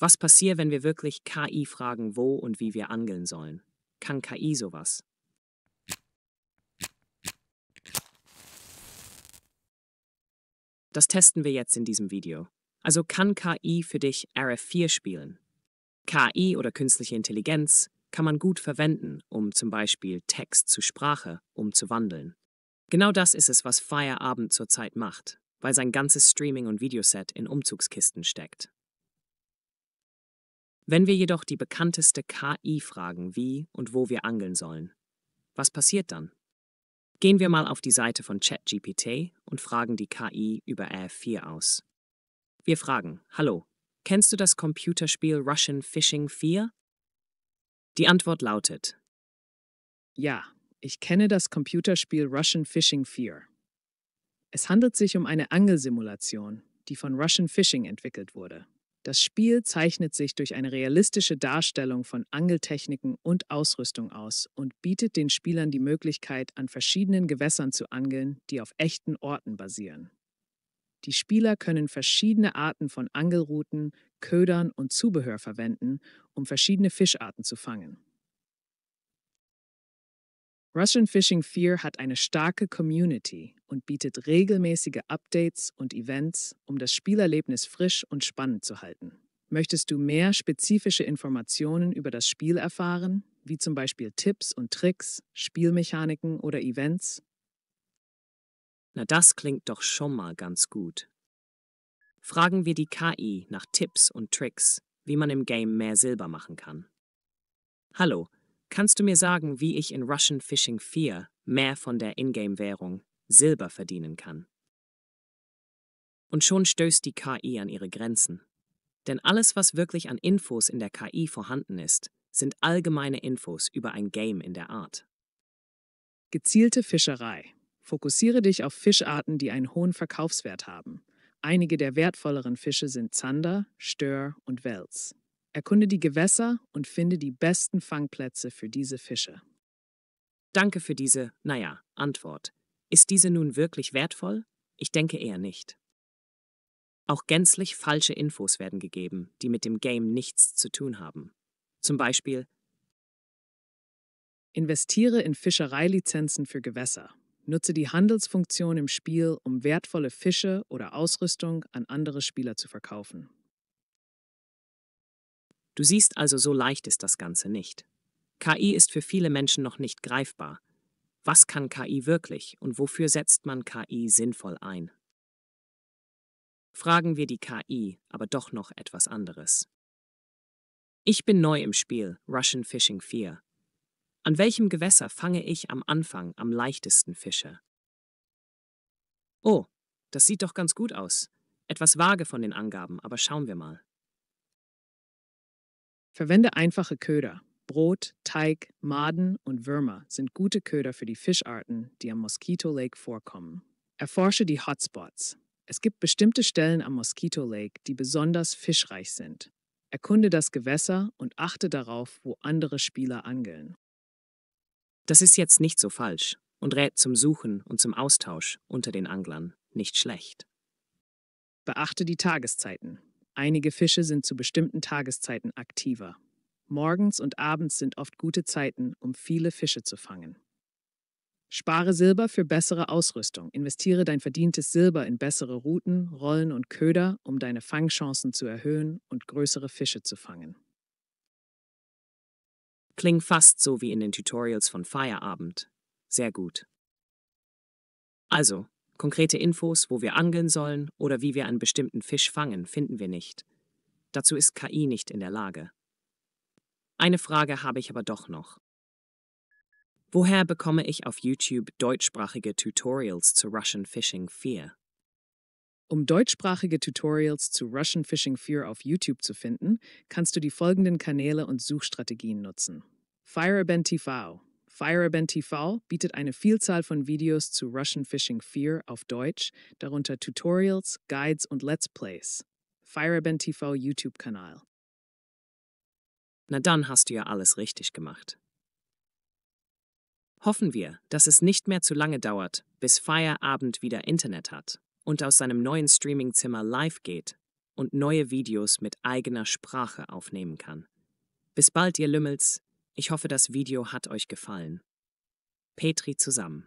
Was passiert, wenn wir wirklich KI fragen, wo und wie wir angeln sollen? Kann KI sowas? Das testen wir jetzt in diesem Video. Also kann KI für dich RF4 spielen? KI oder künstliche Intelligenz kann man gut verwenden, um zum Beispiel Text zu Sprache umzuwandeln. Genau das ist es, was Feierabend zurzeit macht, weil sein ganzes Streaming- und Videoset in Umzugskisten steckt. Wenn wir jedoch die bekannteste KI fragen, wie und wo wir angeln sollen, was passiert dann? Gehen wir mal auf die Seite von ChatGPT und fragen die KI über R4 aus. Wir fragen, hallo, kennst du das Computerspiel Russian Fishing 4? Die Antwort lautet, ja, ich kenne das Computerspiel Russian Fishing 4. Es handelt sich um eine Angelsimulation, die von Russian Fishing entwickelt wurde. Das Spiel zeichnet sich durch eine realistische Darstellung von Angeltechniken und Ausrüstung aus und bietet den Spielern die Möglichkeit, an verschiedenen Gewässern zu angeln, die auf echten Orten basieren. Die Spieler können verschiedene Arten von Angelrouten, Ködern und Zubehör verwenden, um verschiedene Fischarten zu fangen. Russian Phishing Fear hat eine starke Community und bietet regelmäßige Updates und Events, um das Spielerlebnis frisch und spannend zu halten. Möchtest du mehr spezifische Informationen über das Spiel erfahren, wie zum Beispiel Tipps und Tricks, Spielmechaniken oder Events? Na, das klingt doch schon mal ganz gut. Fragen wir die KI nach Tipps und Tricks, wie man im Game mehr Silber machen kann. Hallo, Kannst du mir sagen, wie ich in Russian Fishing 4 mehr von der Ingame-Währung Silber verdienen kann? Und schon stößt die KI an ihre Grenzen. Denn alles, was wirklich an Infos in der KI vorhanden ist, sind allgemeine Infos über ein Game in der Art. Gezielte Fischerei. Fokussiere dich auf Fischarten, die einen hohen Verkaufswert haben. Einige der wertvolleren Fische sind Zander, Stör und Wels. Erkunde die Gewässer und finde die besten Fangplätze für diese Fische. Danke für diese, naja, Antwort. Ist diese nun wirklich wertvoll? Ich denke eher nicht. Auch gänzlich falsche Infos werden gegeben, die mit dem Game nichts zu tun haben. Zum Beispiel Investiere in Fischereilizenzen für Gewässer. Nutze die Handelsfunktion im Spiel, um wertvolle Fische oder Ausrüstung an andere Spieler zu verkaufen. Du siehst also, so leicht ist das Ganze nicht. KI ist für viele Menschen noch nicht greifbar. Was kann KI wirklich und wofür setzt man KI sinnvoll ein? Fragen wir die KI, aber doch noch etwas anderes. Ich bin neu im Spiel Russian Fishing 4. An welchem Gewässer fange ich am Anfang am leichtesten Fische? Oh, das sieht doch ganz gut aus. Etwas vage von den Angaben, aber schauen wir mal. Verwende einfache Köder. Brot, Teig, Maden und Würmer sind gute Köder für die Fischarten, die am Mosquito Lake vorkommen. Erforsche die Hotspots. Es gibt bestimmte Stellen am Mosquito Lake, die besonders fischreich sind. Erkunde das Gewässer und achte darauf, wo andere Spieler angeln. Das ist jetzt nicht so falsch und rät zum Suchen und zum Austausch unter den Anglern nicht schlecht. Beachte die Tageszeiten. Einige Fische sind zu bestimmten Tageszeiten aktiver. Morgens und abends sind oft gute Zeiten, um viele Fische zu fangen. Spare Silber für bessere Ausrüstung. Investiere dein verdientes Silber in bessere Routen, Rollen und Köder, um deine Fangchancen zu erhöhen und größere Fische zu fangen. Klingt fast so wie in den Tutorials von Feierabend. Sehr gut. Also, Konkrete Infos, wo wir angeln sollen oder wie wir einen bestimmten Fisch fangen, finden wir nicht. Dazu ist KI nicht in der Lage. Eine Frage habe ich aber doch noch. Woher bekomme ich auf YouTube deutschsprachige Tutorials zu Russian Fishing 4? Um deutschsprachige Tutorials zu Russian Fishing 4 auf YouTube zu finden, kannst du die folgenden Kanäle und Suchstrategien nutzen. Firebend TV, Fire TV bietet eine Vielzahl von Videos zu Russian Fishing Fear auf Deutsch, darunter Tutorials, Guides und Let's Plays. Fireban TV YouTube-Kanal. Na dann hast du ja alles richtig gemacht. Hoffen wir, dass es nicht mehr zu lange dauert, bis Feierabend wieder Internet hat und aus seinem neuen Streamingzimmer live geht und neue Videos mit eigener Sprache aufnehmen kann. Bis bald, ihr Lümmels. Ich hoffe, das Video hat euch gefallen. Petri zusammen.